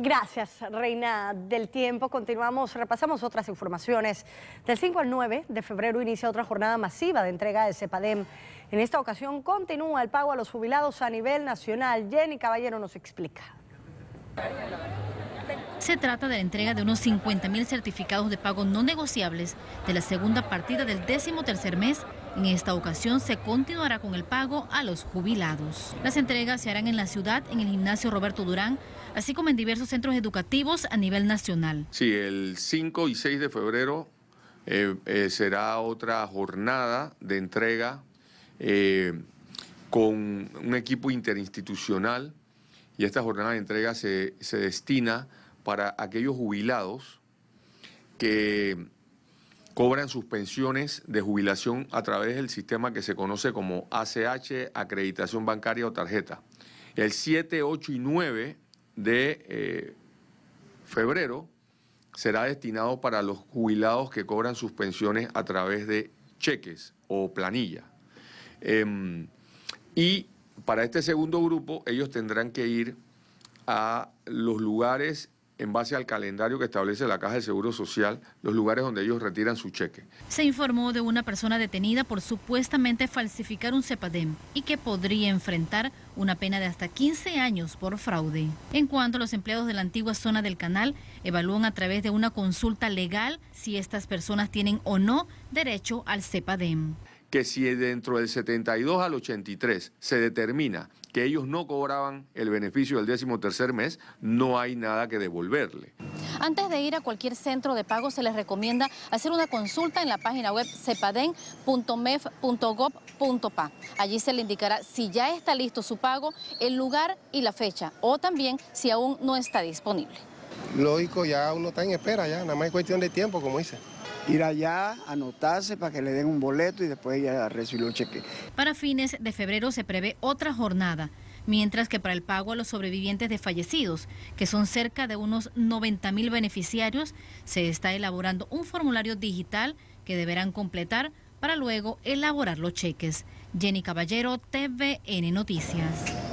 Gracias, Reina del Tiempo. Continuamos, repasamos otras informaciones. Del 5 al 9 de febrero inicia otra jornada masiva de entrega de CEPADEM. En esta ocasión continúa el pago a los jubilados a nivel nacional. Jenny Caballero nos explica. Se trata de la entrega de unos mil certificados de pago no negociables de la segunda partida del décimo tercer mes en esta ocasión se continuará con el pago a los jubilados. Las entregas se harán en la ciudad, en el gimnasio Roberto Durán, así como en diversos centros educativos a nivel nacional. Sí, el 5 y 6 de febrero eh, eh, será otra jornada de entrega eh, con un equipo interinstitucional y esta jornada de entrega se, se destina para aquellos jubilados que cobran sus pensiones de jubilación a través del sistema que se conoce como ACH, acreditación bancaria o tarjeta. El 7, 8 y 9 de eh, febrero será destinado para los jubilados que cobran sus pensiones a través de cheques o planilla. Em, y para este segundo grupo, ellos tendrán que ir a los lugares en base al calendario que establece la Caja de Seguro Social, los lugares donde ellos retiran su cheque. Se informó de una persona detenida por supuestamente falsificar un CEPADEM y que podría enfrentar una pena de hasta 15 años por fraude. En cuanto a los empleados de la antigua zona del canal, evalúan a través de una consulta legal si estas personas tienen o no derecho al CEPADEM que si dentro del 72 al 83 se determina que ellos no cobraban el beneficio del décimo tercer mes, no hay nada que devolverle. Antes de ir a cualquier centro de pago, se les recomienda hacer una consulta en la página web cepaden.mef.gov.pa. Allí se le indicará si ya está listo su pago, el lugar y la fecha, o también si aún no está disponible. Lógico, ya uno está en espera, ya, nada más es cuestión de tiempo, como dice ir allá, anotarse para que le den un boleto y después ya recibir un cheque. Para fines de febrero se prevé otra jornada, mientras que para el pago a los sobrevivientes de fallecidos, que son cerca de unos 90 mil beneficiarios, se está elaborando un formulario digital que deberán completar para luego elaborar los cheques. Jenny Caballero, TVN Noticias.